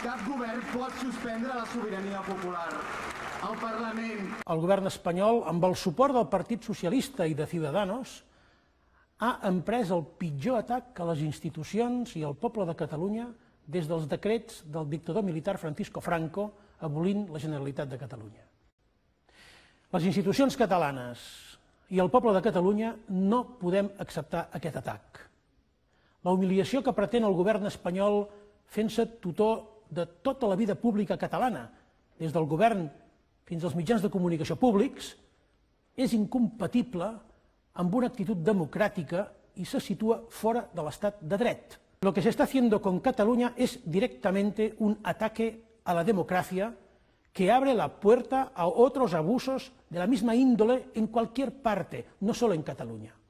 cap govern pot suspendre la sobirania popular. El Parlament... El govern espanyol, amb el suport del Partit Socialista i de Ciudadanos, ha emprès el pitjor atac a les institucions i al poble de Catalunya des dels decrets del dictador militar Francisco Franco abolint la Generalitat de Catalunya. Les institucions catalanes i el poble de Catalunya no podem acceptar aquest atac. La humiliació que pretén el govern espanyol fent-se tutor de tota la vida pública catalana, des del govern fins als mitjans de comunicació públics, és incompatible amb una actitud democràtica i se situa fora de l'estat de Dret. Lo que se está haciendo con Cataluña es directamente un ataque a la democracia que abre la puerta a otros abusos de la misma índole en cualquier parte, no solo en Cataluña.